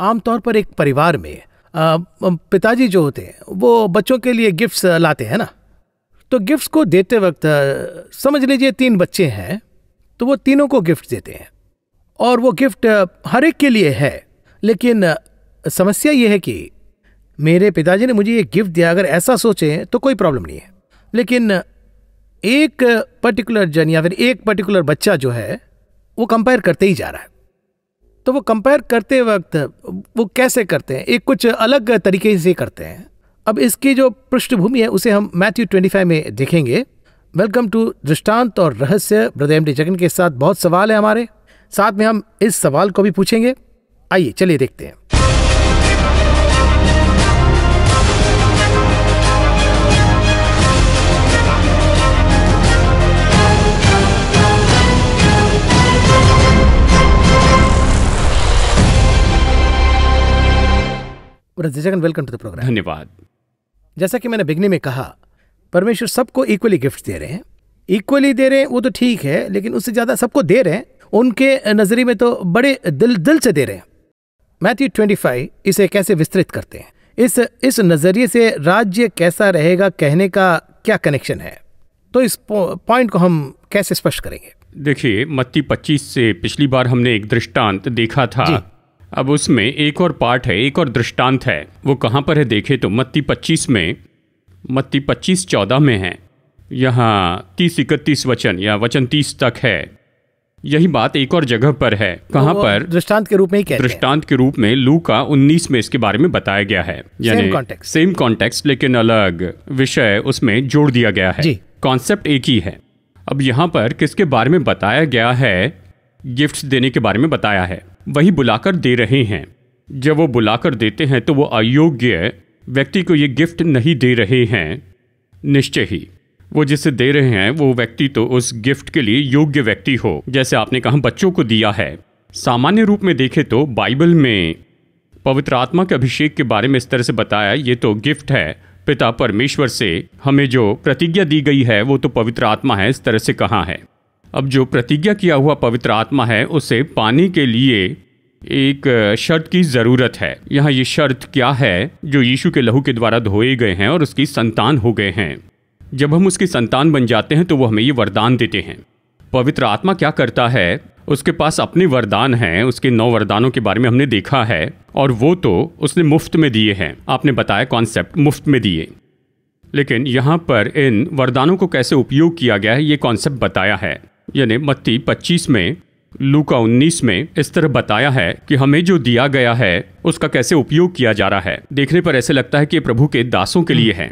आमतौर पर एक परिवार में पिताजी जो होते हैं वो बच्चों के लिए गिफ्ट्स लाते हैं ना तो गिफ्ट्स को देते वक्त समझ लीजिए तीन बच्चे हैं तो वो तीनों को गिफ्ट देते हैं और वो गिफ्ट हर एक के लिए है लेकिन समस्या ये है कि मेरे पिताजी ने मुझे ये गिफ्ट दिया अगर ऐसा सोचें तो कोई प्रॉब्लम नहीं है लेकिन एक पर्टिकुलर जन या फिर एक पर्टिकुलर बच्चा जो है वो कंपेयर करते ही जा रहा है तो वो कंपेयर करते वक्त वो कैसे करते हैं एक कुछ अलग तरीके से करते हैं अब इसकी जो पृष्ठभूमि है उसे हम मैथ्यू ट्वेंटी में देखेंगे वेलकम टू दृष्टांत और रहस्य ब्रदर एम डी जगन के साथ बहुत सवाल है हमारे साथ में हम इस सवाल को भी पूछेंगे आइए चलिए देखते हैं brother Jagan welcome to the program धन्यवाद जैसा कि मैंने बिगनी में कहा परमेश्वर सबको इक्वली गिफ्ट दे रहे हैं इक्वली दे रहे हैं वो तो ठीक है लेकिन उससे ज़्यादा सबको दे रहे हैं उनके नज़रिए में तो बड़े दिल दिल से दे रहे हैं मैथ्यू ट्वेंटी फाइव इसे कैसे विस्तृत करते हैं इस इस नज़रिए से राज्य कैसा रहेगा कहने का क्या कनेक्शन है तो इस पॉइंट को हम कैसे स्पष्ट करेंगे देखिए मत्ती 25 से पिछली बार हमने एक दृष्टांत देखा था अब उसमें एक और पार्ट है एक और दृष्टांत है वो कहाँ पर है देखे तो मत्ती पच्चीस में मत्ती पच्चीस चौदह में है यहाँ तीस इकतीस वचन या वचन तीस तक है यही बात एक और जगह पर है कहाँ पर दृष्टांत के रूप में ही दृष्टांत के रूप में लू का उन्नीस में इसके बारे में बताया गया है यानी सेम कॉन्टेक्स लेकिन अलग विषय उसमें जोड़ दिया गया है कॉन्सेप्ट एक ही है अब यहाँ पर किसके बारे में बताया गया है गिफ्ट देने के बारे में बताया है वही बुलाकर दे रहे हैं जब वो बुलाकर देते हैं तो वो अयोग्य व्यक्ति को ये गिफ्ट नहीं दे रहे हैं निश्चय ही वो जिसे दे रहे हैं वो व्यक्ति तो उस गिफ्ट के लिए योग्य व्यक्ति हो जैसे आपने कहा बच्चों को दिया है सामान्य रूप में देखें तो बाइबल में पवित्र आत्मा के अभिषेक के बारे में इस तरह से बताया ये तो गिफ्ट है पिता परमेश्वर से हमें जो प्रतिज्ञा दी गई है वो तो पवित्र आत्मा है इस तरह से कहा है अब जो प्रतिज्ञा किया हुआ पवित्र आत्मा है उसे पाने के लिए एक शर्त की ज़रूरत है यहाँ ये शर्त क्या है जो यीशु के लहू के द्वारा धोए गए हैं और उसकी संतान हो गए हैं जब हम उसकी संतान बन जाते हैं तो वो हमें ये वरदान देते हैं पवित्र आत्मा क्या करता है उसके पास अपने वरदान हैं उसके नौ वरदानों के बारे में हमने देखा है और वो तो उसने मुफ्त में दिए हैं आपने बताया कॉन्सेप्ट मुफ्त में दिए लेकिन यहाँ पर इन वरदानों को कैसे उपयोग किया गया है ये कॉन्सेप्ट बताया है यानी मत्ती पच्चीस में लूका उन्नीस में इस तरह बताया है कि हमें जो दिया गया है उसका कैसे उपयोग किया जा रहा है देखने पर ऐसे लगता है कि प्रभु के दासों के लिए है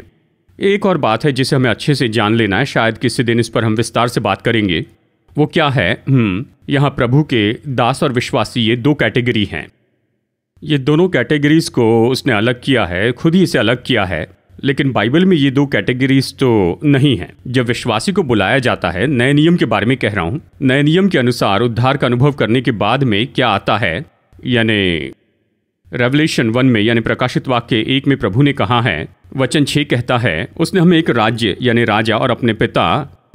एक और बात है जिसे हमें अच्छे से जान लेना है शायद किसी दिन इस पर हम विस्तार से बात करेंगे वो क्या है हम्म, यहाँ प्रभु के दास और विश्वासी ये दो कैटेगरी हैं ये दोनों कैटेगरीज को उसने अलग किया है खुद ही इसे अलग किया है लेकिन बाइबल में ये दो कैटेगरीज तो नहीं है जब विश्वासी को बुलाया जाता है नए नियम के बारे में कह रहा हूँ नए नियम के अनुसार उद्धार का अनुभव करने के बाद में क्या आता है यानी रेवलेशन वन में यानी प्रकाशित वाक्य एक में प्रभु ने कहा है वचन छे कहता है उसने हमें एक राज्य यानी राजा और अपने पिता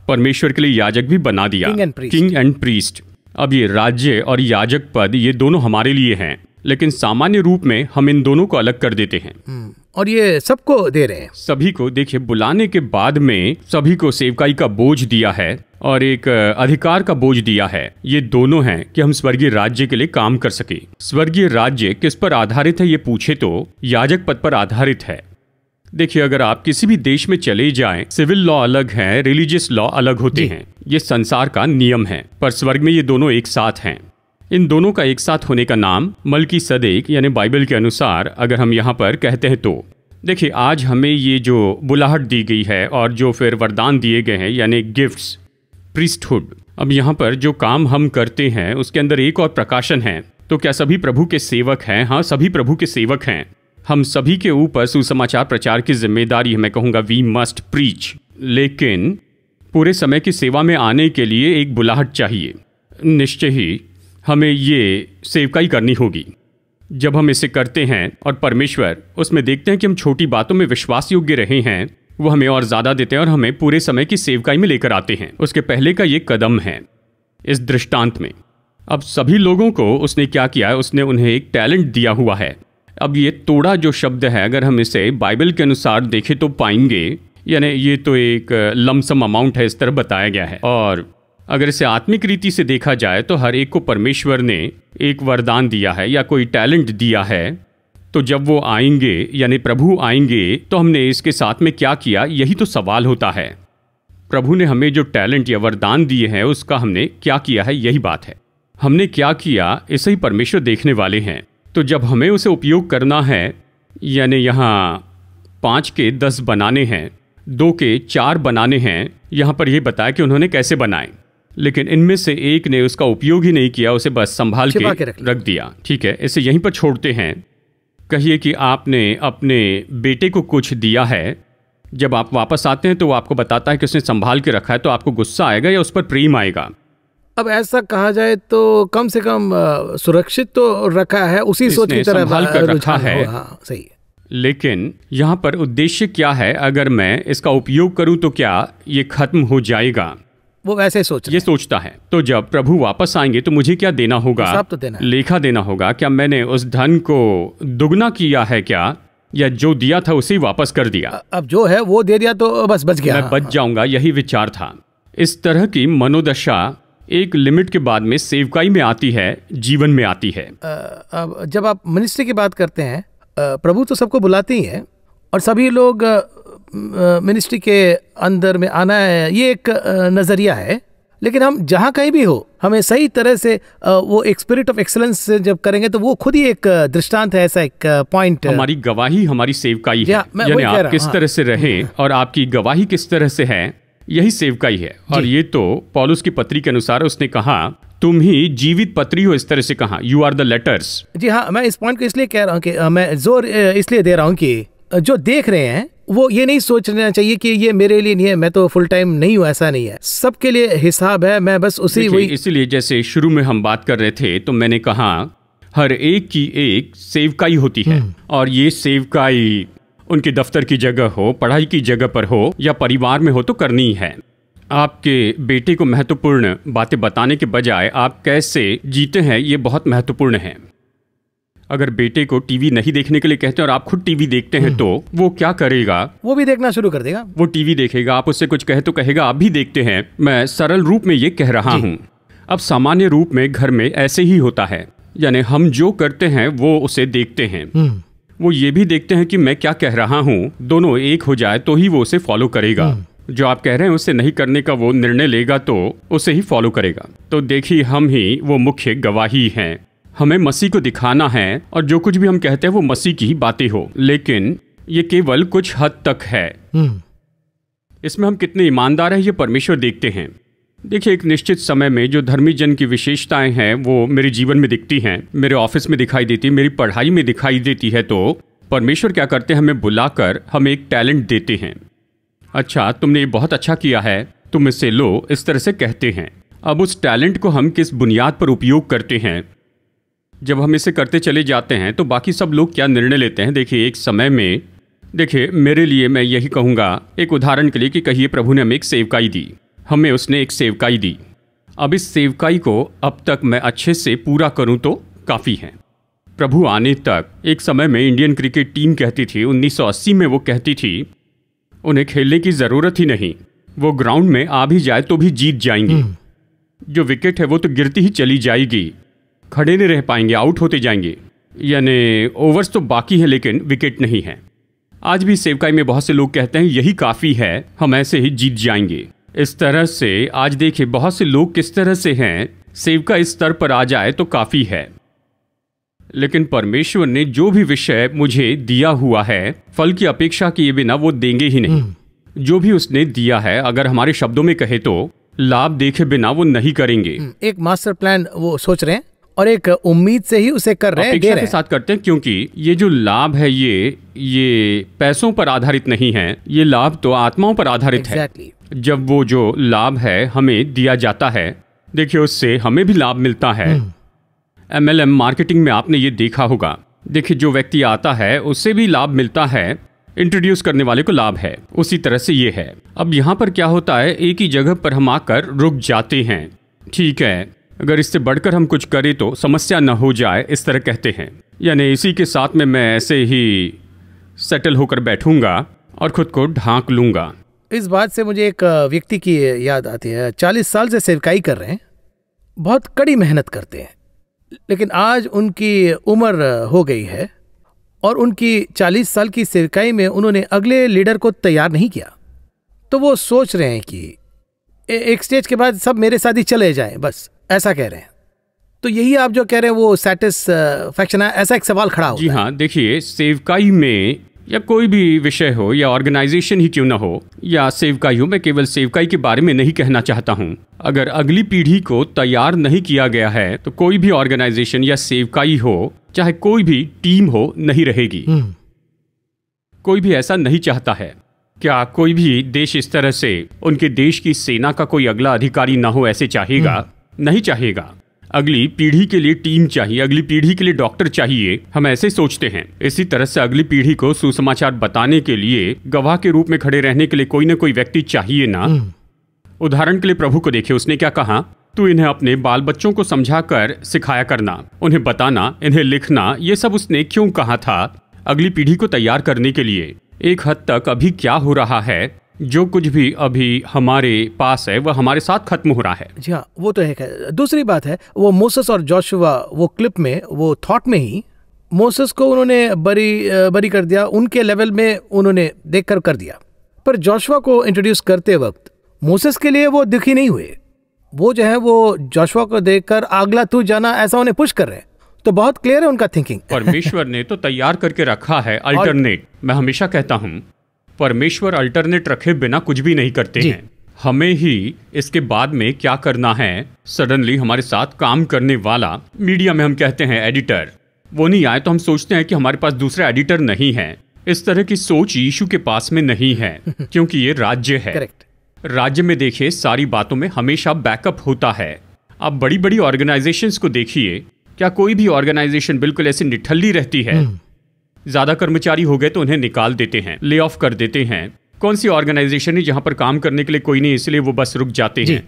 परमेश्वर के लिए याजक भी बना दिया किंग एंड प्रीस्ट अब ये राज्य और याजक पद ये दोनों हमारे लिए हैं लेकिन सामान्य रूप में हम इन दोनों को अलग कर देते हैं हम्म, और ये सबको दे रहे हैं सभी को देखिए बुलाने के बाद में सभी को सेवकाई का बोझ दिया है और एक अधिकार का बोझ दिया है ये दोनों हैं कि हम स्वर्गीय राज्य के लिए काम कर सके स्वर्गीय राज्य किस पर आधारित है ये पूछे तो याजक पद पर आधारित है देखिए अगर आप किसी भी देश में चले जाएं, सिविल लॉ अलग है रिलीजियस लॉ अलग होते हैं ये संसार का नियम है पर स्वर्ग में ये दोनों एक साथ हैं इन दोनों का एक साथ होने का नाम मलकी सदेक यानी बाइबल के अनुसार अगर हम यहाँ पर कहते हैं तो देखिए आज हमें ये जो बुलाहट दी गई है और जो फिर वरदान दिए गए हैं यानी गिफ्ट्स प्रिस्टहुड अब यहाँ पर जो काम हम करते हैं उसके अंदर एक और प्रकाशन है तो क्या सभी प्रभु के सेवक हैं हाँ सभी प्रभु के सेवक हैं हम सभी के ऊपर सुसमाचार प्रचार की जिम्मेदारी मैं कहूँगा वी मस्ट प्रीच लेकिन पूरे समय की सेवा में आने के लिए एक बुलाहट चाहिए निश्चय ही हमें ये सेवकाई करनी होगी जब हम इसे करते हैं और परमेश्वर उसमें देखते हैं कि हम छोटी बातों में विश्वास योग्य रहे हैं वो हमें और ज़्यादा देते हैं और हमें पूरे समय की सेवकाई में लेकर आते हैं उसके पहले का ये कदम है इस दृष्टांत में अब सभी लोगों को उसने क्या किया उसने उन्हें एक टैलेंट दिया हुआ है अब ये तोड़ा जो शब्द है अगर हम इसे बाइबल के अनुसार देखें तो पाएंगे यानी ये तो एक लमसम अमाउंट है इस तरह बताया गया है और अगर इसे आत्मिक रीति से देखा जाए तो हर एक को परमेश्वर ने एक वरदान दिया है या कोई टैलेंट दिया है तो जब वो आएंगे यानी प्रभु आएंगे तो हमने इसके साथ में क्या किया यही तो सवाल होता है प्रभु ने हमें जो टैलेंट या वरदान दिए हैं उसका हमने क्या किया है यही बात है हमने क्या किया इसे ही परमेश्वर देखने वाले हैं तो जब हमें उसे उपयोग करना है यानी यहाँ पाँच के दस बनाने हैं दो के चार बनाने हैं यहाँ पर यह बताया कि उन्होंने कैसे बनाए लेकिन इनमें से एक ने उसका उपयोग ही नहीं किया उसे बस संभाल के, के रख, रख दिया ठीक है इसे यहीं पर छोड़ते हैं कहिए कि आपने अपने बेटे को कुछ दिया है जब आप वापस आते हैं तो वो आपको बताता है कि उसने संभाल के रखा है तो आपको गुस्सा आएगा या उस पर प्रेम आएगा अब ऐसा कहा जाए तो कम से कम सुरक्षित तो रखा है उसी सोच की तरह संभाल कर रखा है हाँ, सही लेकिन यहाँ पर उद्देश्य क्या है अगर मैं इसका उपयोग करूँ तो क्या ये खत्म हो जाएगा वो वैसे सोच ये सोचता है तो जब प्रभु वापस आएंगे तो मुझे क्या देना होगा तो देना लेखा देना होगा क्या मैंने उस धन को दुगना किया है क्या या जो दिया था उसे वापस कर दिया अब जो है वो दे दिया तो बस बच गया मैं बच जाऊंगा यही विचार था इस तरह की मनोदशा एक लिमिट के बाद में सेवकाई में आती है जीवन में आती है अब जब आप मिनिस्ट्री की बात करते हैं प्रभु तो सबको बुलाते ही हैं और सभी लोग मिनिस्ट्री के अंदर में आना है ये एक नज़रिया है लेकिन हम जहाँ कहीं भी हो हमें सही तरह से वो एक स्पिरिट ऑफ एक्सलेंस जब करेंगे तो वो खुद ही एक दृष्टांत है ऐसा एक पॉइंट हमारी गवाही हमारी सेवकाई है यानी आप किस हाँ। तरह से रहे और आपकी गवाही किस तरह से है यही सेवकाई है और ये तो पॉलुस की पत्री के अनुसार उसने कहा तुम ही जीवित पत्री हो इस तरह से कहा यू आर द लेटर्स जी हाँ मैं इस पॉइंट को इसलिए कह रहा हूँ कि मैं जोर इसलिए दे रहा हूँ कि जो देख रहे हैं वो ये नहीं सोचना चाहिए कि ये मेरे लिए नहीं है मैं तो फुल टाइम नहीं हूँ ऐसा नहीं है सबके लिए हिसाब है मैं बस उसी वही इसीलिए जैसे शुरू में हम बात कर रहे थे तो मैंने कहा हर एक की एक सेवकाई होती है हम्म। और ये सेवकाई उनके दफ्तर की जगह हो पढ़ाई की जगह पर हो या परिवार में हो तो करनी है आपके बेटे को महत्वपूर्ण बातें बताने के बजाय आप कैसे जीते हैं ये बहुत महत्वपूर्ण है अगर बेटे को टीवी नहीं देखने के लिए कहते हैं और आप खुद टीवी देखते हैं हम्म। तो वो क्या करेगा वो भी देखना शुरू कर देगा वो टीवी देखेगा आप उससे कुछ कहे तो कहेगा आप भी देखते हैं मैं सरल रूप में ये कह रहा हूँ अब सामान्य रूप में घर में ऐसे ही होता है यानी हम जो करते हैं वो उसे देखते हैं हम्म। वो ये भी देखते हैं कि मैं क्या कह रहा हूँ दोनों एक हो जाए तो ही वो उसे फॉलो करेगा हम्म। जो आप कह रहे हैं उसे नहीं करने का वो निर्णय लेगा तो उसे ही फॉलो करेगा तो देखिए हम ही वो मुख्य गवाही हैं हमें मसीह को दिखाना है और जो कुछ भी हम कहते हैं वो मसीह की ही बातें हो लेकिन ये केवल कुछ हद तक है हम्म। इसमें हम कितने ईमानदार हैं ये परमेश्वर देखते हैं देखिए एक निश्चित समय में जो धर्मी जन की विशेषताएं हैं वो मेरे जीवन में दिखती हैं मेरे ऑफिस में दिखाई देती है मेरी पढ़ाई में दिखाई देती है तो परमेश्वर क्या करते हैं हमें बुलाकर हमें एक टैलेंट देते हैं अच्छा तुमने ये बहुत अच्छा किया है तुम इसे लो इस तरह से कहते हैं अब उस टैलेंट को हम किस बुनियाद पर उपयोग करते हैं जब हम इसे करते चले जाते हैं तो बाकी सब लोग क्या निर्णय लेते हैं देखिए एक समय में देखिए मेरे लिए मैं यही कहूँगा एक उदाहरण के लिए कि कहिए प्रभु ने हमें एक सेवकाई दी हमें उसने एक सेवकाई दी अब इस सेवकाई को अब तक मैं अच्छे से पूरा करूँ तो काफ़ी है प्रभु आने तक एक समय में इंडियन क्रिकेट टीम कहती थी 1980 में वो कहती थी उन्हें खेलने की ज़रूरत ही नहीं वो ग्राउंड में आ भी जाए तो भी जीत जाएंगी हम्म। जो विकेट है वो तो गिरती ही चली जाएगी खड़े नहीं रह पाएंगे आउट होते जाएंगे यानी ओवर्स तो बाकी हैं लेकिन विकेट नहीं है आज भी सेवकाई में बहुत से लोग कहते हैं यही काफ़ी है हम ऐसे ही जीत जाएंगे इस तरह से आज देखिए बहुत से लोग किस तरह से हैं सेवका इस स्तर पर आ जाए तो काफ़ी है लेकिन परमेश्वर ने जो भी विषय मुझे दिया हुआ है फल की अपेक्षा किए बिना वो देंगे ही नहीं हम्म। जो भी उसने दिया है अगर हमारे शब्दों में कहे तो लाभ देखे बिना वो नहीं करेंगे हम्म, एक मास्टर प्लान वो सोच रहे हैं और एक उम्मीद से ही उसे कर रहे हैं के साथ करते हैं क्योंकि ये जो लाभ है ये ये पैसों पर आधारित नहीं है ये लाभ तो आत्माओं पर आधारित exactly. है जब वो जो लाभ है हमें दिया जाता है देखिए उससे हमें भी लाभ मिलता है एमएलएम हम्म। मार्केटिंग में आपने ये देखा होगा देखिए जो व्यक्ति आता है उससे भी लाभ मिलता है इंट्रोड्यूस करने वाले को लाभ है उसी तरह से ये है अब यहाँ पर क्या होता है एक ही जगह पर हम आकर रुक जाते हैं ठीक है अगर इससे बढ़कर हम कुछ करें तो समस्या न हो जाए इस तरह कहते हैं यानी इसी के साथ में मैं ऐसे ही सेटल होकर बैठूंगा और खुद को ढांक लूंगा इस बात से मुझे एक व्यक्ति की याद आती है चालीस साल से सेवकाई कर रहे हैं बहुत कड़ी मेहनत करते हैं लेकिन आज उनकी उम्र हो गई है और उनकी चालीस साल की सेवकाई में उन्होंने अगले लीडर को तैयार नहीं किया तो वो सोच रहे हैं कि एक स्टेज के बाद सब मेरे साथ ही चले जाएं बस ऐसा कह रहे हैं तो यही आप जो कह रहे हैं वो सेटिस्फैक्शन है ऐसा एक सवाल खड़ा हो जी हाँ देखिए सेवकाई में या कोई भी विषय हो या ऑर्गेनाइजेशन ही क्यों ना हो या सेवकाई हो मैं केवल सेवकाई के बारे में नहीं कहना चाहता हूँ अगर अगली पीढ़ी को तैयार नहीं किया गया है तो कोई भी ऑर्गेनाइजेशन या सेवकाई हो चाहे कोई भी टीम हो नहीं रहेगी हम्म। कोई भी ऐसा नहीं चाहता है क्या कोई भी देश इस तरह से उनके देश की सेना का कोई अगला अधिकारी ना हो ऐसे चाहेगा हम्म। नहीं चाहेगा अगली पीढ़ी के लिए टीम चाहिए अगली पीढ़ी के लिए डॉक्टर चाहिए हम ऐसे सोचते हैं इसी तरह से अगली पीढ़ी को सुसमाचार बताने के लिए गवाह के रूप में खड़े रहने के लिए कोई ना कोई व्यक्ति चाहिए ना हम्म। उदाहरण के लिए प्रभु को देखे उसने क्या कहा तू इन्हें अपने बाल बच्चों को समझा कर सिखाया करना उन्हें बताना इन्हें लिखना ये सब उसने क्यों कहा था अगली पीढ़ी को तैयार करने के लिए एक हद तक अभी क्या हो रहा है जो कुछ भी अभी हमारे पास है वह हमारे साथ खत्म हो रहा है जी हाँ वो तो है दूसरी बात है वो मोसस और जोशुआ वो क्लिप में वो थॉट में ही मोसस को उन्होंने बरी बरी कर दिया उनके लेवल में उन्होंने देख कर कर दिया पर जोशुआ को इंट्रोड्यूस करते वक्त मोसेस के लिए वो दुखी नहीं हुए वो जो है वो जोशुआ को देख कर आगला तू जाना ऐसा उन्हें पुश कर रहे हैं तो बहुत क्लियर है उनका थिंकिंग परमेश्वर ने तो तैयार करके रखा है अल्टरनेट मैं हमेशा कहता हूँ परमेश्वर अल्टरनेट रखे बिना कुछ भी नहीं करते हैं हमें ही इसके बाद में क्या करना है सडनली हमारे साथ काम करने वाला मीडिया में हम कहते हैं एडिटर वो नहीं आए तो हम सोचते हैं कि हमारे पास दूसरा एडिटर नहीं है इस तरह की सोच यीशु के पास में नहीं है क्योंकि ये राज्य है Correct. राज्य में देखिए सारी बातों में हमेशा बैकअप होता है आप बड़ी बड़ी ऑर्गेनाइजेशंस को देखिए क्या कोई भी ऑर्गेनाइजेशन बिल्कुल ऐसी निठल्ली रहती है hmm. ज़्यादा कर्मचारी हो गए तो उन्हें निकाल देते हैं ले ऑफ कर देते हैं कौन सी ऑर्गेनाइजेशन है जहाँ पर काम करने के लिए कोई नहीं इसलिए वो बस रुक जाते हैं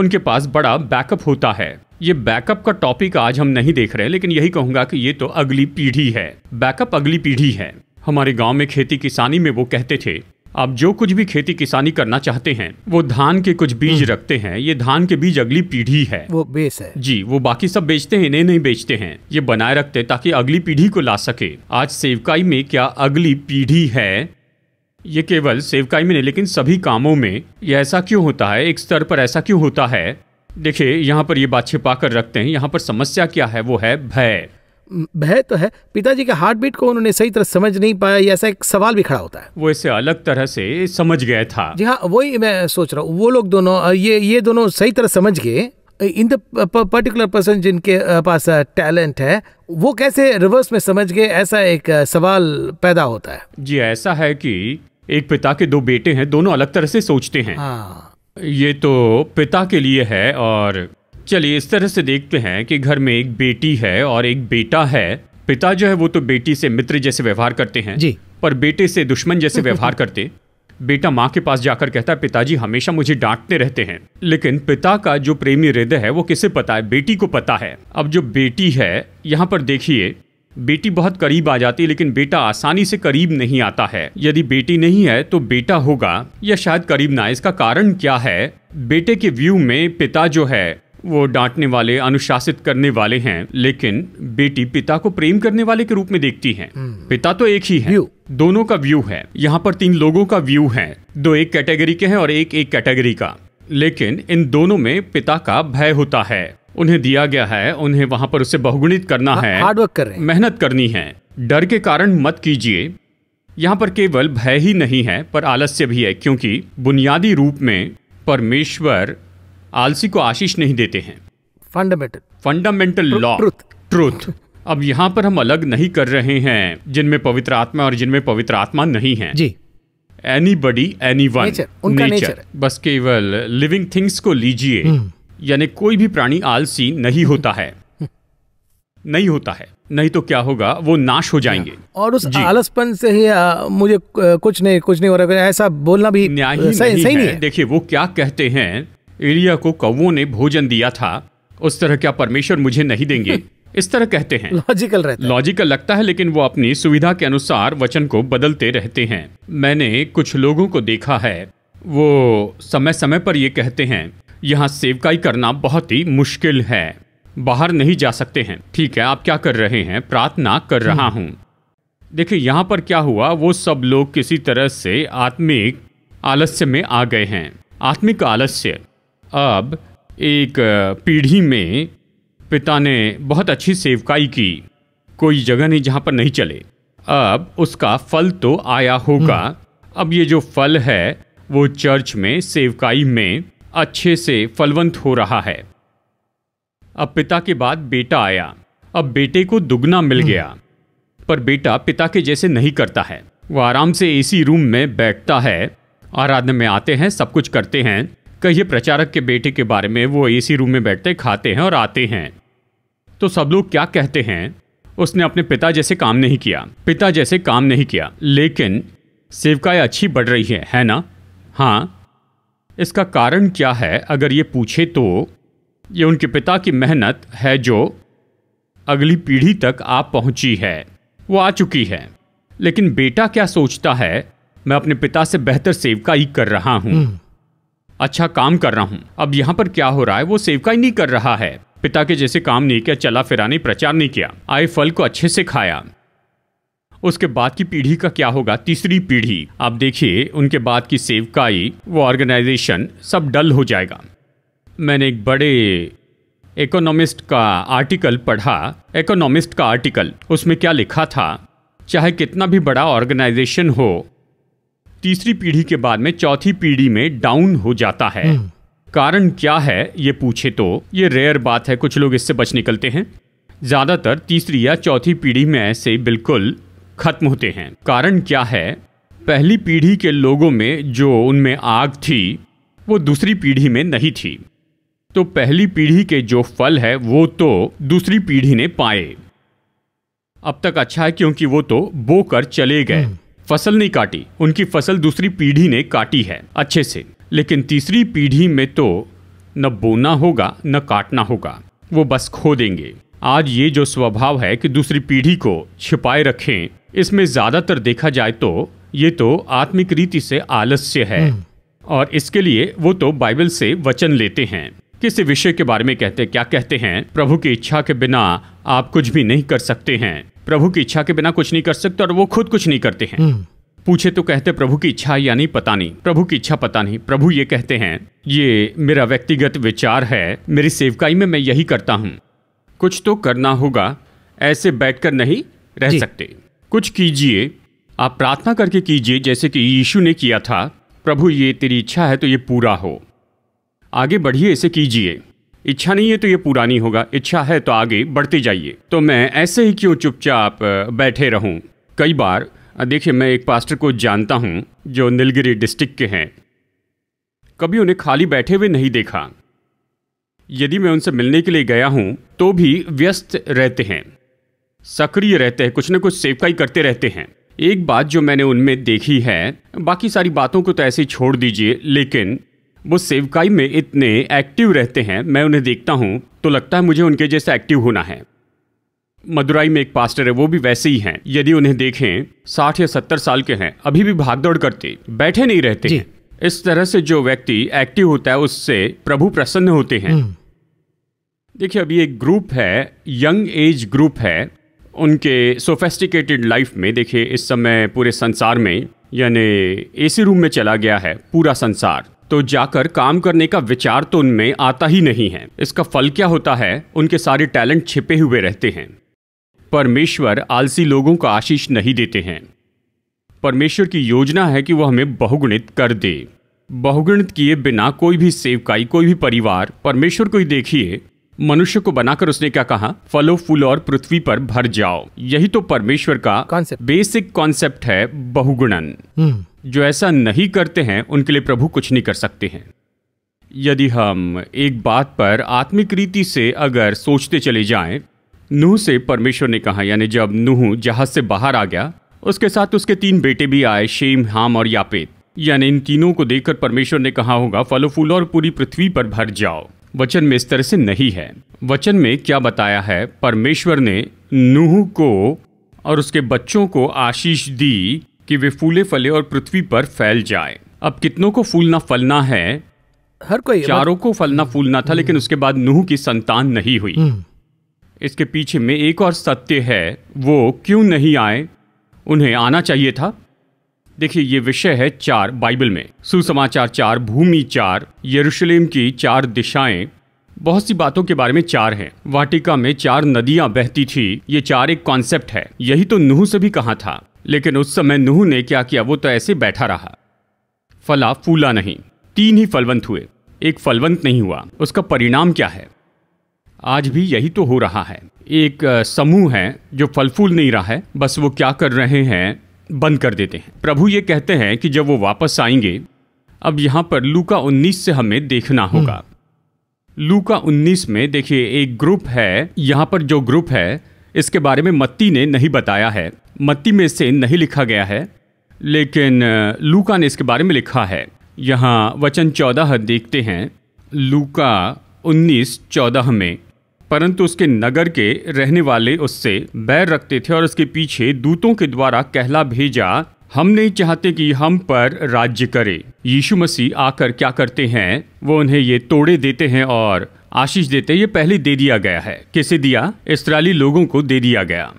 उनके पास बड़ा बैकअप होता है ये बैकअप का टॉपिक आज हम नहीं देख रहे लेकिन यही कहूंगा कि ये तो अगली पीढ़ी है बैकअप अगली पीढ़ी है हमारे गांव में खेती किसानी में वो कहते थे आप जो कुछ भी खेती किसानी करना चाहते हैं वो धान के कुछ बीज हम्म। रखते हैं ये धान के बीज अगली पीढ़ी है वो बेस है जी वो बाकी सब बेचते हैं इन्हें नहीं बेचते हैं ये बनाए रखते हैं ताकि अगली पीढ़ी को ला सके आज सेवकाई में क्या अगली पीढ़ी है ये केवल सेवकाई में नहीं लेकिन सभी कामों में ये ऐसा क्यों होता है एक स्तर पर ऐसा क्यों होता है देखिये यहाँ पर ये बात छिपा कर रखते हैं यहाँ पर समस्या क्या है वो है भय भय तो है पिताजी के हार्ट बीट को उन्होंने सही तरह समझ नहीं पाया ऐसा एक सवाल भी खड़ा होता है वो इसे अलग तरह से समझ गया था जी हाँ वही मैं सोच रहा हूँ वो लोग दोनों ये ये दोनों सही तरह समझ गए इन द पर्टिकुलर पर्सन जिनके पास टैलेंट है वो कैसे रिवर्स में समझ गए ऐसा एक सवाल पैदा होता है जी ऐसा है कि एक पिता के दो बेटे हैं दोनों अलग तरह से सोचते हैं हाँ। ये तो पिता के लिए है और चलिए इस तरह से देखते हैं कि घर में एक बेटी है और एक बेटा है पिता जो है वो तो बेटी से मित्र जैसे व्यवहार करते हैं जी पर बेटे से दुश्मन जैसे व्यवहार करते बेटा माँ के पास जाकर कहता है पिताजी हमेशा मुझे डांटते रहते हैं लेकिन पिता का जो प्रेमी हृदय है वो किसे पता है बेटी को पता है अब जो बेटी है यहाँ पर देखिए बेटी बहुत करीब आ जाती है लेकिन बेटा आसानी से करीब नहीं आता है यदि बेटी नहीं है तो बेटा होगा या शायद करीब ना इसका कारण क्या है बेटे के व्यू में पिता जो है वो डांटने वाले अनुशासित करने वाले हैं लेकिन बेटी पिता को प्रेम करने वाले के रूप में देखती है हम्म। पिता तो एक ही है दोनों का व्यू है यहाँ पर तीन लोगों का व्यू है दो एक कैटेगरी के हैं और एक एक कैटेगरी का लेकिन इन दोनों में पिता का भय होता है उन्हें दिया गया है उन्हें वहाँ पर उसे बहुगुणित करना है हार्डवर्क कर मेहनत करनी है डर के कारण मत कीजिए यहाँ पर केवल भय ही नहीं है पर आलस्य भी है क्योंकि बुनियादी रूप में परमेश्वर आलसी को आशीष नहीं देते हैं fundamental fundamental law truth truth अब यहाँ पर हम अलग नहीं कर रहे हैं जिनमें पवित्र आत्मा और जिनमें पवित्र आत्मा नहीं है जी anybody anyone nature बस केवल लिविंग थिंग्स को लीजिए हम्म। यानी कोई भी प्राणी आलसी नहीं होता है हम्म। नहीं होता है नहीं तो क्या होगा वो नाश हो जाएंगे हाँ। और उस आलसपन से ही आ, मुझे कुछ नहीं कुछ नहीं हो रहा ऐसा बोलना भी न्याय सही, नहीं है, है। देखिए वो क्या कहते हैं एरिया को कौओं ने भोजन दिया था उस तरह क्या परमेश्वर मुझे नहीं देंगे इस तरह कहते हैं लॉजिकल रहता लॉजिकल लगता है लेकिन वो अपनी सुविधा के अनुसार वचन को बदलते रहते हैं मैंने कुछ लोगों को देखा है वो समय समय पर ये कहते हैं यहाँ सेवकाई करना बहुत ही मुश्किल है बाहर नहीं जा सकते हैं ठीक है आप क्या कर रहे हैं प्रार्थना कर हम्म। रहा हूँ देखिए यहाँ पर क्या हुआ वो सब लोग किसी तरह से आत्मिक आलस्य में आ गए हैं आत्मिक आलस्य अब एक पीढ़ी में पिता ने बहुत अच्छी सेवकाई की कोई जगह नहीं जहाँ पर नहीं चले अब उसका फल तो आया होगा हम्म। अब ये जो फल है वो चर्च में सेवकाई में अच्छे से फलवंत हो रहा है अब पिता के बाद बेटा आया अब बेटे को दुगना मिल हम्म। गया पर बेटा पिता के जैसे नहीं करता है वो आराम से एसी रूम में बैठता है आराधना में आते हैं सब कुछ करते हैं कहिए प्रचारक के बेटे के बारे में वो एसी रूम में बैठते खाते हैं और आते हैं तो सब लोग क्या कहते हैं उसने अपने पिता जैसे काम नहीं किया पिता जैसे काम नहीं किया लेकिन सेवकाएँ अच्छी बढ़ रही है है ना हाँ इसका कारण क्या है अगर ये पूछे तो ये उनके पिता की मेहनत है जो अगली पीढ़ी तक आ पहुंची है वो आ चुकी है लेकिन बेटा क्या सोचता है मैं अपने पिता से बेहतर सेवकाई कर रहा हूँ हम्म। अच्छा काम कर रहा हूँ अब यहाँ पर क्या हो रहा है वो सेवकाई नहीं कर रहा है पिता के जैसे काम नहीं किया चला फिरा नहीं प्रचार नहीं किया आए फल को अच्छे से खाया उसके बाद की पीढ़ी का क्या होगा तीसरी पीढ़ी आप देखिए उनके बाद की सेवकाई वो ऑर्गेनाइजेशन सब डल हो जाएगा मैंने एक बड़े इकोनॉमिस्ट का आर्टिकल पढ़ा इकोनॉमिस्ट का आर्टिकल उसमें क्या लिखा था चाहे कितना भी बड़ा ऑर्गेनाइजेशन हो तीसरी पीढ़ी के बाद में चौथी पीढ़ी में डाउन हो जाता है हम्म। कारण क्या है ये पूछे तो ये रेयर बात है कुछ लोग इससे बच निकलते हैं ज़्यादातर तीसरी या चौथी पीढ़ी में ऐसे बिल्कुल खत्म होते हैं कारण क्या है पहली पीढ़ी के लोगों में जो उनमें आग थी वो दूसरी पीढ़ी में नहीं थी तो पहली पीढ़ी के जो फल है वो तो दूसरी पीढ़ी ने पाए अब तक अच्छा है क्योंकि वो तो बोकर चले गए हम्म। फसल नहीं काटी उनकी फसल दूसरी पीढ़ी ने काटी है अच्छे से लेकिन तीसरी पीढ़ी में तो न बोना होगा न काटना होगा वो बस खो देंगे आज ये जो स्वभाव है कि दूसरी पीढ़ी को छिपाए रखें इसमें ज़्यादातर देखा जाए तो ये तो आत्मिक रीति से आलस्य है हम्म। और इसके लिए वो तो बाइबल से वचन लेते हैं किसी विषय के बारे में कहते क्या कहते हैं प्रभु की इच्छा के बिना आप कुछ भी नहीं कर सकते हैं प्रभु की इच्छा के बिना कुछ नहीं कर सकते और वो खुद कुछ नहीं करते हैं हम्म। पूछे तो कहते प्रभु की इच्छा यानी पता नहीं प्रभु की इच्छा पता नहीं प्रभु ये कहते हैं ये मेरा व्यक्तिगत विचार है मेरी सेवकाई में मैं यही करता हूँ कुछ तो करना होगा ऐसे बैठकर नहीं रह सकते कुछ कीजिए आप प्रार्थना करके कीजिए जैसे कि यीशु ने किया था प्रभु ये तेरी इच्छा है तो ये पूरा हो आगे बढ़िए इसे कीजिए इच्छा नहीं है तो ये पूरा नहीं होगा इच्छा है तो आगे बढ़ते जाइए तो मैं ऐसे ही क्यों चुपचाप बैठे रहूं कई बार देखिए मैं एक पास्टर को जानता हूं जो नीलगिरी डिस्ट्रिक्ट के हैं कभी उन्हें खाली बैठे हुए नहीं देखा यदि मैं उनसे मिलने के लिए गया हूं तो भी व्यस्त रहते हैं सक्रिय रहते हैं कुछ ना कुछ सेवकाई करते रहते हैं एक बात जो मैंने उनमें देखी है बाकी सारी बातों को तो ऐसे ही छोड़ दीजिए लेकिन वो सेवकाई में इतने एक्टिव रहते हैं मैं उन्हें देखता हूँ तो लगता है मुझे उनके जैसे एक्टिव होना है मदुराई में एक पास्टर है वो भी वैसे ही हैं यदि उन्हें देखें साठ या सत्तर साल के हैं अभी भी भागदौड़ करते बैठे नहीं रहते इस तरह से जो व्यक्ति एक्टिव होता है उससे प्रभु प्रसन्न होते हैं हम्म। देखिए अभी एक ग्रुप है यंग एज ग्रुप है उनके सोफेस्टिकेटेड लाइफ में देखिए इस समय पूरे संसार में यानी एसी रूम में चला गया है पूरा संसार तो जाकर काम करने का विचार तो उनमें आता ही नहीं है इसका फल क्या होता है उनके सारे टैलेंट छिपे हुए रहते हैं परमेश्वर आलसी लोगों को आशीष नहीं देते हैं परमेश्वर की योजना है कि वह हमें बहुगुणित कर दे बहुगुणित किए बिना कोई भी सेवकाई कोई भी परिवार परमेश्वर को ही देखिए मनुष्य को बनाकर उसने क्या कहा फलो फूल और पृथ्वी पर भर जाओ यही तो परमेश्वर का बेसिक कॉन्सेप्ट है बहुगुणन हम्म। जो ऐसा नहीं करते हैं उनके लिए प्रभु कुछ नहीं कर सकते हैं यदि हम एक बात पर आत्मिक रीति से अगर सोचते चले जाएं, नूह से परमेश्वर ने कहा यानी जब नूह जहाज से बाहर आ गया उसके साथ उसके तीन बेटे भी आए शेम हाम और यापेत यानी इन तीनों को देखकर परमेश्वर ने कहा होगा फलो फूल और पूरी पृथ्वी पर भर जाओ वचन में इस तरह से नहीं है वचन में क्या बताया है परमेश्वर ने नूह को और उसके बच्चों को आशीष दी कि वे फूले फले और पृथ्वी पर फैल जाए अब कितनों को फूलना फलना है हर कोई चारों को फलना फूलना था हम्म। लेकिन उसके बाद नूह की संतान नहीं हुई हम्म। इसके पीछे में एक और सत्य है वो क्यों नहीं आए उन्हें आना चाहिए था देखिए ये विषय है चार बाइबल में सुसमाचार चार भूमि चार यरूशलेम की चार दिशाएं बहुत सी बातों के बारे में चार हैं वाटिका में चार नदियां बहती थी ये चार एक कॉन्सेप्ट है यही तो नूह से भी कहा था लेकिन उस समय नूह ने क्या किया वो तो ऐसे बैठा रहा फला फूला नहीं तीन ही फलवंत हुए एक फलवंत नहीं हुआ उसका परिणाम क्या है आज भी यही तो हो रहा है एक समूह है जो फल फूल नहीं रहा है बस वो क्या कर रहे हैं बंद कर देते हैं प्रभु ये कहते हैं कि जब वो वापस आएंगे अब यहाँ पर लूका 19 से हमें देखना हम्म। होगा लूका 19 में देखिए एक ग्रुप है यहाँ पर जो ग्रुप है इसके बारे में मत्ती ने नहीं बताया है मत्ती में से नहीं लिखा गया है लेकिन लूका ने इसके बारे में लिखा है यहाँ वचन चौदह देखते हैं लूका उन्नीस चौदह में परंतु उसके नगर के रहने वाले उससे बैर रखते थे और उसके पीछे दूतों के द्वारा कहला भेजा हम नहीं चाहते कि हम पर राज्य करे यीशु मसीह आकर क्या करते हैं वो उन्हें ये तोड़े देते हैं और आशीष देते हैं ये पहले दे दिया गया है किसे दिया इसराइली लोगों को दे दिया गया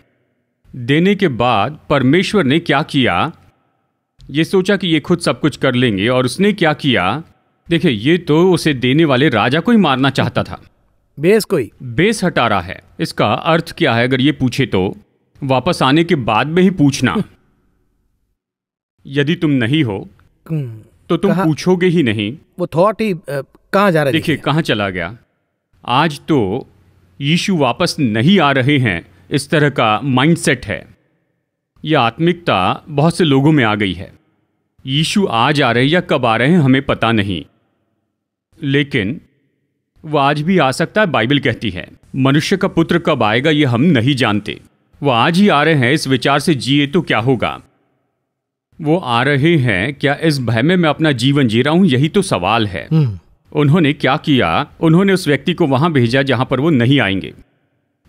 देने के बाद परमेश्वर ने क्या किया ये सोचा कि ये खुद सब कुछ कर लेंगे और उसने क्या किया देखे ये तो उसे देने वाले राजा को ही मारना चाहता था बेस कोई बेस हटा रहा है इसका अर्थ क्या है अगर ये पूछे तो वापस आने के बाद में ही पूछना हम्म। यदि तुम नहीं हो हम्म। तो तुम पूछोगे ही नहीं वो थॉट ही कहा जा रहा है देखिए कहाँ चला गया आज तो यीशु वापस नहीं आ रहे हैं इस तरह का माइंडसेट है यह आत्मिकता बहुत से लोगों में आ गई है यीशु आज आ रहे या कब आ रहे हैं हमें पता नहीं लेकिन वह आज भी आ सकता है बाइबल कहती है मनुष्य का पुत्र कब आएगा यह हम नहीं जानते वह आज ही आ रहे हैं इस विचार से जिए तो क्या होगा वो आ रहे हैं क्या इस भय में मैं अपना जीवन जी रहा हूं यही तो सवाल है हम्म। उन्होंने क्या किया उन्होंने उस व्यक्ति को वहां भेजा जहां पर वो नहीं आएंगे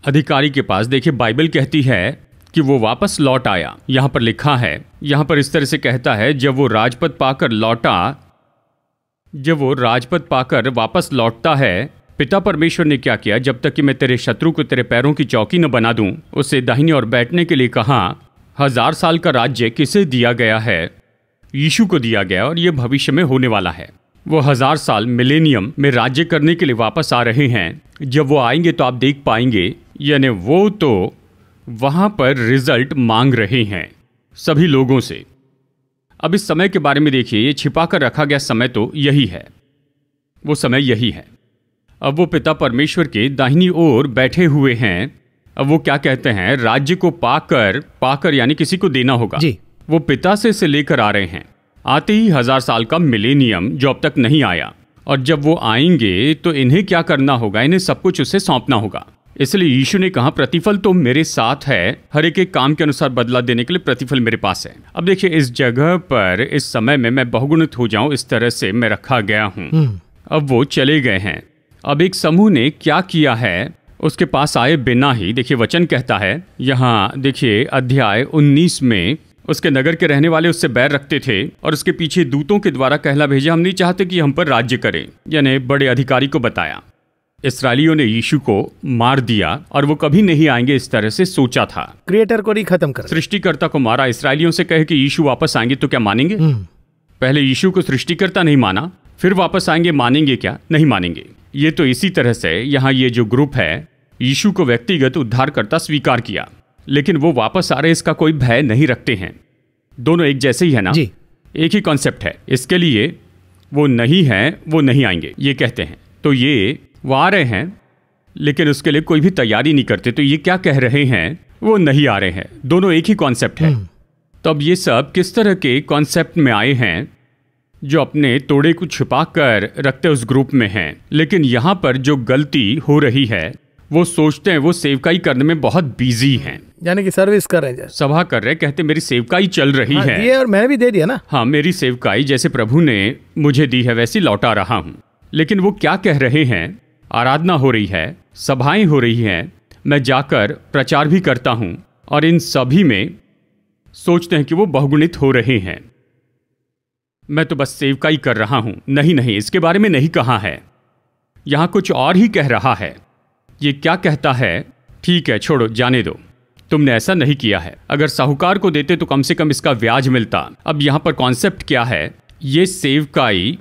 अधिकारी के पास देखिए बाइबल कहती है कि वो वापस लौट आया यहाँ पर लिखा है यहाँ पर इस तरह से कहता है जब वो राजपद पाकर लौटा जब वो राजपद पाकर वापस लौटता है पिता परमेश्वर ने क्या किया जब तक कि मैं तेरे शत्रु को तेरे पैरों की चौकी न बना दूं उसे दाहिनी और बैठने के लिए कहा हजार साल का राज्य किसे दिया गया है यीशु को दिया गया और यह भविष्य में होने वाला है वो हजार साल मिलेनियम में राज्य करने के लिए वापस आ रहे हैं जब वो आएंगे तो आप देख पाएंगे यानी वो तो वहां पर रिजल्ट मांग रहे हैं सभी लोगों से अब इस समय के बारे में देखिए ये छिपा कर रखा गया समय तो यही है वो समय यही है अब वो पिता परमेश्वर के दाहिनी ओर बैठे हुए हैं अब वो क्या कहते हैं राज्य को पाकर पाकर यानी किसी को देना होगा जी वो पिता से इसे लेकर आ रहे हैं आते ही हजार साल का मिलेनियम जो अब तक नहीं आया और जब वो आएंगे तो इन्हें क्या करना होगा इन्हें सब कुछ उसे सौंपना होगा इसलिए यीशु ने कहा प्रतिफल तो मेरे साथ है हर एक एक काम के अनुसार बदला देने के लिए प्रतिफल मेरे पास है अब देखिए इस जगह पर इस समय में मैं बहुगुणित हो जाऊं इस तरह से मैं रखा गया हूं हम्म। अब वो चले गए हैं अब एक समूह ने क्या किया है उसके पास आए बिना ही देखिए वचन कहता है यहाँ देखिए अध्याय 19 में उसके नगर के रहने वाले उससे बैर रखते थे और उसके पीछे दूतों के द्वारा कहला भेजा हम नहीं चाहते कि हम पर राज्य करें यानी बड़े अधिकारी को बताया इसराइलियों ने यीशु को मार दिया और वो कभी नहीं आएंगे इस तरह से सोचा था क्रिएटर को नहीं खत्म कर सृष्टिकर्ता को मारा इसराइलियों से कहे कि यीशु वापस आएंगे तो क्या मानेंगे हम्म। पहले यीशु को सृष्टिकर्ता नहीं माना फिर वापस आएंगे मानेंगे क्या नहीं मानेंगे ये तो इसी तरह से यहाँ ये जो ग्रुप है यीशु को व्यक्तिगत उद्धारकर्ता स्वीकार किया लेकिन वो वापस आ रहे इसका कोई भय नहीं रखते हैं दोनों एक जैसे ही है ना जी एक ही कॉन्सेप्ट है इसके लिए वो नहीं है वो नहीं आएंगे ये कहते हैं तो ये वो आ रहे हैं लेकिन उसके लिए कोई भी तैयारी नहीं करते तो ये क्या कह रहे हैं वो नहीं आ रहे हैं दोनों एक ही कॉन्सेप्ट है हम्म। तब तो ये सब किस तरह के कॉन्सेप्ट में आए हैं जो अपने तोड़े को छिपा कर रखते उस ग्रुप में हैं लेकिन यहाँ पर जो गलती हो रही है वो सोचते हैं वो सेवकाई करने में बहुत बिजी हैं यानी कि सर्विस कर रहे हैं सभा कर रहे कहते मेरी सेवकाई चल रही हाँ, है ये और मैंने भी दे दिया ना हाँ मेरी सेवकाई जैसे प्रभु ने मुझे दी है वैसी लौटा रहा हूँ लेकिन वो क्या कह रहे हैं आराधना हो रही है सभाएं हो रही हैं मैं जाकर प्रचार भी करता हूँ और इन सभी में सोचते हैं कि वो बहुगुणित हो रहे हैं मैं तो बस सेवकाई कर रहा हूँ नहीं नहीं इसके बारे में नहीं कहा है यहाँ कुछ और ही कह रहा है ये क्या कहता है ठीक है छोड़ो जाने दो तुमने ऐसा नहीं किया है अगर साहूकार को देते तो कम से कम इसका ब्याज मिलता अब यहाँ पर कॉन्सेप्ट क्या है ये सेवकाई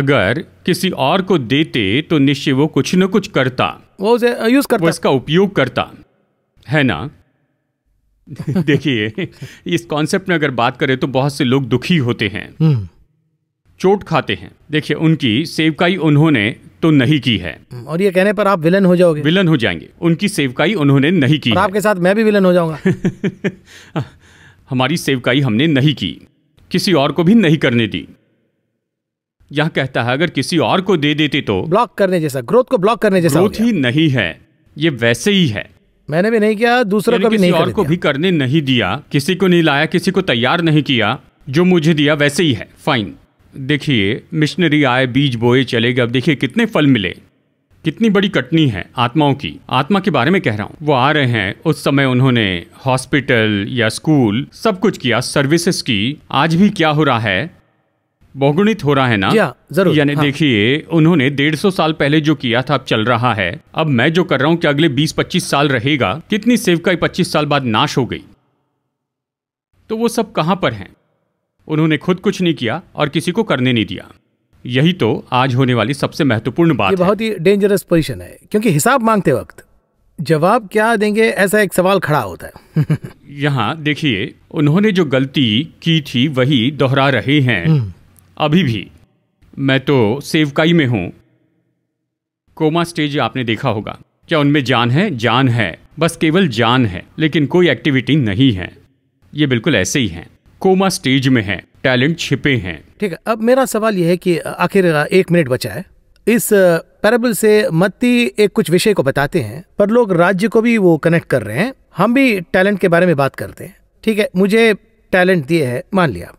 अगर किसी और को देते तो निश्चय वो कुछ न कुछ करता वो यूज करता वो इसका उपयोग करता है ना देखिए इस कॉन्सेप्ट में अगर बात करें तो बहुत से लोग दुखी होते हैं हम्म। चोट खाते हैं देखिए उनकी सेवकाई उन्होंने तो नहीं की है और ये कहने पर आप विलन हो जाओगे विलन हो जाएंगे उनकी सेवकाई उन्होंने नहीं की आपके साथ मैं भी विलन हो जाऊंगा हमारी सेवकाई हमने नहीं की किसी और को भी नहीं करने दी यह कहता है अगर किसी और को दे देते तो ब्लॉक करने जैसा ग्रोथ को ब्लॉक करने जैसा ग्रोथ ही नहीं है ये वैसे ही है मैंने भी नहीं किया दूसरे को भी नहीं और को भी करने नहीं दिया किसी को नहीं लाया किसी को तैयार नहीं किया जो मुझे दिया वैसे ही है फाइन देखिए मिशनरी आए बीज बोए चले गए अब देखिए कितने फल मिले कितनी बड़ी कटनी है आत्माओं की आत्मा के बारे में कह रहा हूँ वो आ रहे हैं उस समय उन्होंने हॉस्पिटल या स्कूल सब कुछ किया सर्विसेज की आज भी क्या हो रहा है बहुगुणित हो रहा है ना हाँ, जरूर यानी हाँ। देखिए उन्होंने डेढ़ सौ साल पहले जो किया था अब चल रहा है अब मैं जो कर रहा हूँ कि अगले बीस पच्चीस साल रहेगा कितनी सेवकाई पच्चीस साल बाद नाश हो गई तो वो सब कहाँ पर हैं उन्होंने खुद कुछ नहीं किया और किसी को करने नहीं दिया यही तो आज होने वाली सबसे महत्वपूर्ण बात ये बहुत ही डेंजरस पोजिशन है क्योंकि हिसाब मांगते वक्त जवाब क्या देंगे ऐसा एक सवाल खड़ा होता है यहाँ देखिए उन्होंने जो गलती की थी वही दोहरा रहे हैं हम्म। अभी भी मैं तो सेवकाई में हूं कोमा स्टेज आपने देखा होगा क्या उनमें जान है जान है बस केवल जान है लेकिन कोई एक्टिविटी नहीं है ये बिल्कुल ऐसे ही हैं कोमा स्टेज में हैं टैलेंट छिपे हैं ठीक है अब मेरा सवाल यह है कि आखिर एक मिनट बचा है इस पैराबल से मत्ती एक कुछ विषय को बताते हैं पर लोग राज्य को भी वो कनेक्ट कर रहे हैं हम भी टैलेंट के बारे में बात करते हैं ठीक है मुझे टैलेंट दिए है मान लिया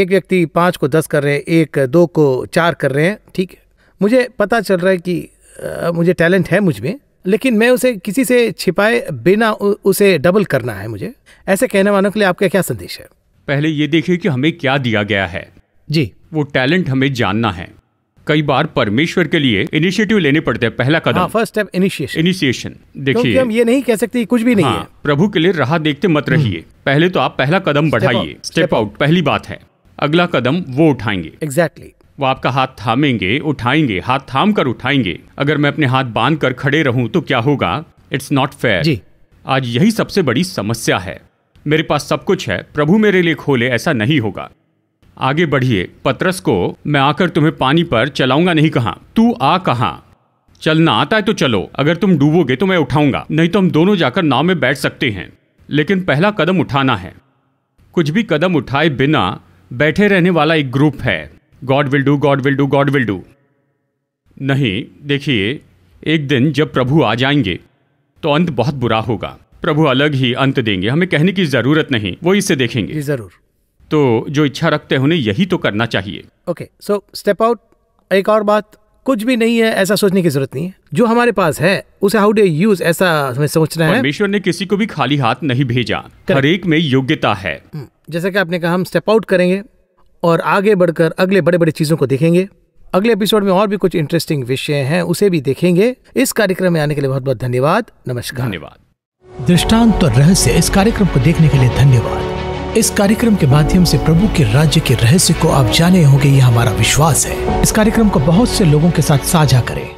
एक व्यक्ति पाँच को दस कर रहे हैं एक दो को चार कर रहे हैं ठीक है मुझे पता चल रहा है कि आ, मुझे टैलेंट है मुझ में लेकिन मैं उसे किसी से छिपाए बिना उसे डबल करना है मुझे ऐसे कहने वालों के लिए आपका क्या संदेश है पहले ये देखे कि हमें क्या दिया गया है जी वो टैलेंट हमें जानना है कई बार परमेश्वर के लिए इनिशिएटिव लेने पड़ते हैं पहला कदम फर्स्ट स्टेप इनिशिएशन इनिशिएशन देखिए हम ये नहीं कह सकते कुछ भी नहीं हाँ, है प्रभु के लिए राह देखते मत हम्म। रहिए पहले तो आप पहला कदम बढ़ाइए स्टेप आउट पहली बात है अगला कदम वो उठाएंगे एग्जैक्टली exactly. वो आपका हाथ थामेंगे उठाएंगे हाथ थाम कर उठाएंगे अगर मैं अपने हाथ बांध कर खड़े रहूं तो क्या होगा इट्स नॉट फेयर आज यही सबसे बड़ी समस्या है मेरे पास सब कुछ है प्रभु मेरे लिए खोले ऐसा नहीं होगा आगे बढ़िए पत्रस को मैं आकर तुम्हें पानी पर चलाऊंगा नहीं कहा तू आ कहा चलना आता है तो चलो अगर तुम डूबोगे तो मैं उठाऊंगा नहीं तो हम दोनों जाकर नाव में बैठ सकते हैं लेकिन पहला कदम उठाना है कुछ भी कदम उठाए बिना बैठे रहने वाला एक ग्रुप है God will do God will do God will do नहीं देखिए एक दिन जब प्रभु आ जाएंगे तो अंत बहुत बुरा होगा प्रभु अलग ही अंत देंगे हमें कहने की जरूरत नहीं वो इसे देखेंगे जरूर तो जो इच्छा रखते हैं उन्हें यही तो करना चाहिए ओके सो स्टेप आउट एक और बात कुछ भी नहीं है ऐसा सोचने की जरूरत नहीं है जो हमारे पास है उसे हाउ डू यूज ऐसा हमें सोचना है परमेश्वर ने किसी को भी खाली हाथ नहीं भेजा हर एक में योग्यता है हम्म, जैसा कि आपने कहा हम स्टेप आउट करेंगे और आगे बढ़कर अगले बड़े बड़े चीज़ों को देखेंगे अगले एपिसोड में और भी कुछ इंटरेस्टिंग विषय हैं उसे भी देखेंगे इस कार्यक्रम में आने के लिए बहुत बहुत धन्यवाद नमस्कार धन्यवाद दृष्टांत और रहस्य इस कार्यक्रम को देखने के लिए धन्यवाद इस कार्यक्रम के माध्यम से प्रभु के राज्य के रहस्य को आप जाने होंगे ये हमारा विश्वास है इस कार्यक्रम को बहुत से लोगों के साथ साझा करें